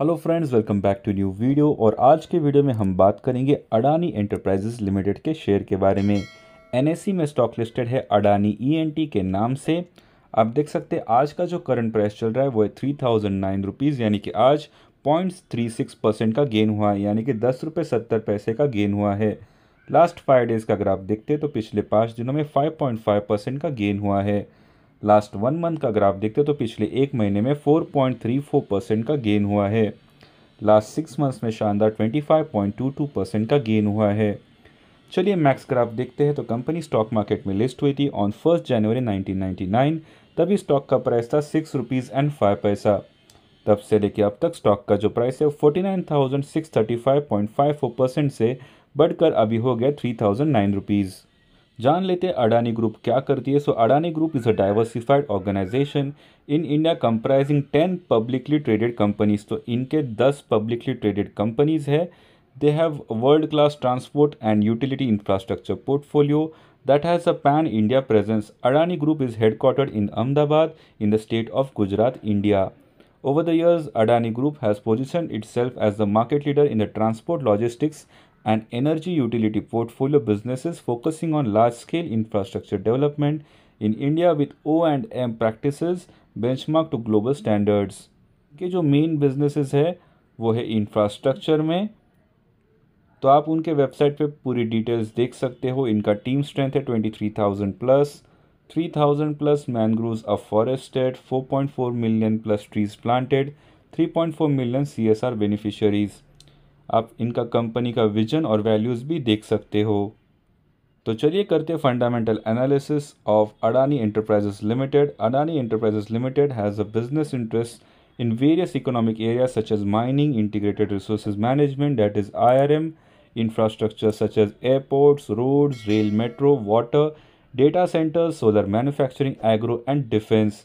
Hello friends welcome back to new video और आज के वीडियो में हम बात करेंगे अडानी एंटरप्राइजेज लिमिटेड के शेयर के बारे में एनएससी में स्टॉक लिस्टेड है अडानी ईएनटी e के नाम से आप देख सकते हैं आज का जो करंट प्राइस चल रहा है वो है थ्री थाउजेंड नाइन रुपीज़ यानी कि आज पॉइंट थ्री सिक्स परसेंट का गेन हुआ है यानी कि दस रुपये सत्तर पैसे का गेन हुआ है लास्ट फाइव डेज़ का अगर आप देखते हैं तो पिछले पाँच दिनों में फाइव पॉइंट फाइव परसेंट का गेन हुआ है लास्ट वन मंथ का ग्राफ देखते हैं तो पिछले एक महीने में 4.34 परसेंट का गेन हुआ है लास्ट सिक्स मंथ्स में शानदार 25.22 परसेंट का गेन हुआ है चलिए मैक्स ग्राफ देखते हैं तो कंपनी स्टॉक मार्केट में लिस्ट हुई थी ऑन फर्स्ट जनवरी 1999 तभी स्टॉक का प्राइस था सिक्स रुपीज़ एंड फाइव पैसा तब से लेकर अब तक स्टॉक का जो प्राइस है वो forty nine thousand six thirty five point five four percent से बढ़कर अभी हो गया थ्री थाउजेंड नाइन रुपीज़ जान लेते हैं अडानी ग्रुप क्या करती है so Adani group is a diversified organisation in India comprising ten publicly traded companies तो इनके दस पब्लिकली ट्रेडेड कंपनीज है they have world class transport and utility infrastructure portfolio that has a pan India presence Adani group is head headquartered in Ahmedabad in the state of Gujarat India over the years Adani group has position itself as the market leader in the transport logistics and energy utility portfolio businesses focusing on large-scale infrastructure development in India with o and m practices benchmark to global standards. ke jo main businesses hai wo hai infrastructure mein तो आप उनके website पे पूरी details देख सकते हो इनका team strength है 23000 three thousand plus three thousand plus mangroves are forested four point four million plus trees planted three million C S आप इनका कंपनी का विजन और वैल्यूज़ भी देख सकते हो तो चलिए करते fundamental analysis of Adani enterprises limited Adani enterprises limited has a business interest in various economic area such as mining integrated resources management that is I R M infrastructure such as airport road rail metro water data centre solar manufacturing agro and defence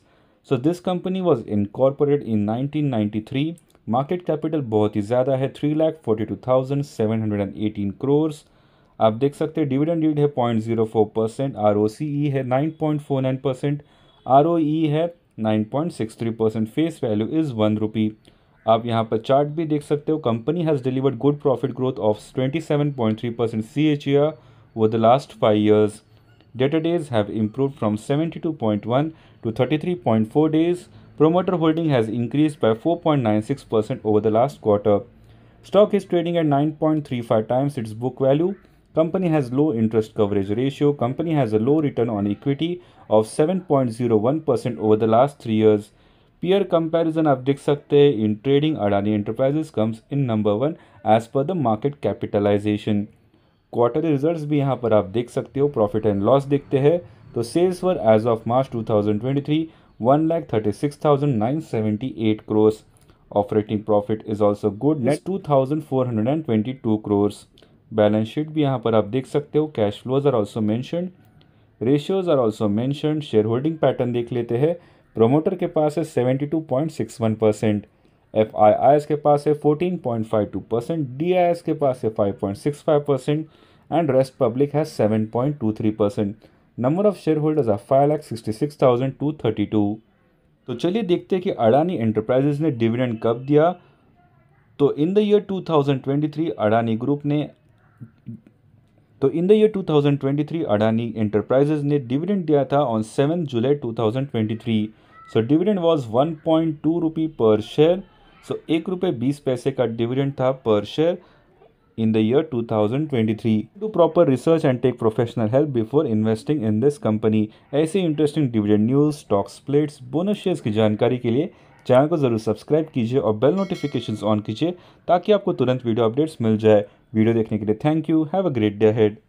so this company was incorporate in nineteen three market capital बहुत ही ज़्यादा है three lakh forty two thousand seven hundred and eighteen crores आप देख सकते हैं dividend yield है point zero four percent R O C E है nine point four nine percent R O E है nine point six three percent face value is one rupee आप यहाँ पर चार्ट भी देख सकते हो company has delivered good profit growth of twenty seven point three percent C H year over the last five years debtor days have improve from seventy two point one to thirty three point four days Promoter holding has increased by 4.96% over the last quarter. Stock is trading at 9.35 times its book value. Company has low interest coverage ratio. Company has a low return on equity of 7.01% over the last 3 years. Peer comparison आप देख सकते हैं in trading Adani Enterprises comes in number one as per the market capitalization. Quarterly results भी यहाँ पर आप देख सकते हो profit and loss देखते हैं तो sales were as of March 2023 one lakh thirty six thousand nine seventy eight crores operating profit is also good net two thousand four hundred and twenty two crores balance sheet भी यहाँ पर आप देख सकते हो cash flows are also mention ratios are also mention shareholding pattern देख लेते हैं प्रोमोटर के पास है seventy two point six one percent F I I S के पास है fourteen point five two percent D I S के पास है five point six five percent and rest public है seven point two three percent number of shareholders are five lakh sixty six thousand two thirty two तो चलिए देखते हैं कि Adani enterprises ने डिविडेंड कब दिया तो in the year two thousand twenty three Adani group ने तो in the year two thousand twenty three Adani enterprises ने डिविडेंड दिया था on seven July two thousand twenty three so dividend was one point two rupee per share सो एक रुपये बीस पैसे का डिविडेंड था per share in the year 2023. Do proper research and take professional help before investing in this company. aise interesting dividend news, stock splits bonus shares की जानकारी के लिए चैनल को ज़रूर सब्सक्राइब कीजिए और बेल नोटिफिकेशन ऑन कीजिए ताकि आपको तुरंत वीडियो अपडेट्स मिल जाए वीडियो देखने के लिए thank you have a great day head